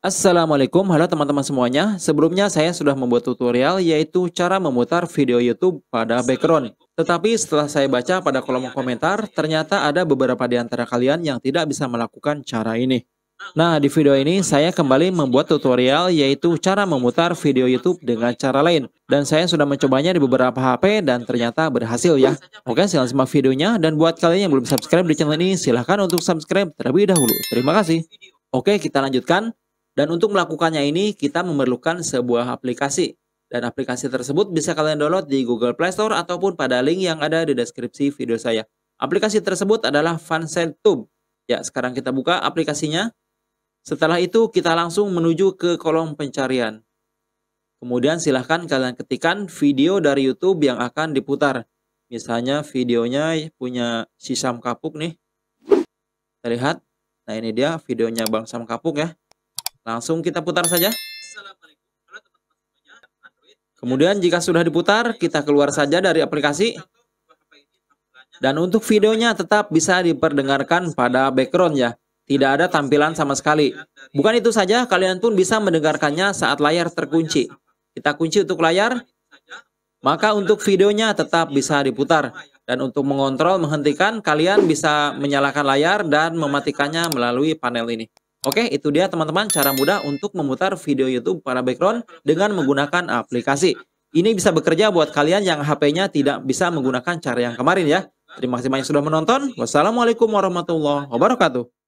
Assalamualaikum, halo teman-teman semuanya. Sebelumnya saya sudah membuat tutorial yaitu cara memutar video YouTube pada background. Tetapi setelah saya baca pada kolom komentar, ternyata ada beberapa di antara kalian yang tidak bisa melakukan cara ini. Nah, di video ini saya kembali membuat tutorial yaitu cara memutar video YouTube dengan cara lain. Dan saya sudah mencobanya di beberapa HP dan ternyata berhasil ya. Oke, silahkan simak videonya dan buat kalian yang belum subscribe di channel ini silahkan untuk subscribe terlebih dahulu. Terima kasih. Oke, kita lanjutkan. Dan untuk melakukannya ini, kita memerlukan sebuah aplikasi. Dan aplikasi tersebut bisa kalian download di Google Play Store ataupun pada link yang ada di deskripsi video saya. Aplikasi tersebut adalah Funset Tube. Ya, sekarang kita buka aplikasinya. Setelah itu, kita langsung menuju ke kolom pencarian. Kemudian silahkan kalian ketikkan video dari YouTube yang akan diputar. Misalnya videonya punya si Sam Kapuk nih. Kita lihat. Nah ini dia videonya Bang Sam Kapuk ya. Langsung kita putar saja. Kemudian jika sudah diputar, kita keluar saja dari aplikasi. Dan untuk videonya tetap bisa diperdengarkan pada background ya. Tidak ada tampilan sama sekali. Bukan itu saja, kalian pun bisa mendengarkannya saat layar terkunci. Kita kunci untuk layar, maka untuk videonya tetap bisa diputar. Dan untuk mengontrol menghentikan, kalian bisa menyalakan layar dan mematikannya melalui panel ini. Oke, itu dia teman-teman cara mudah untuk memutar video YouTube para background dengan menggunakan aplikasi. Ini bisa bekerja buat kalian yang HP-nya tidak bisa menggunakan cara yang kemarin ya. Terima kasih banyak sudah menonton. Wassalamualaikum warahmatullahi wabarakatuh.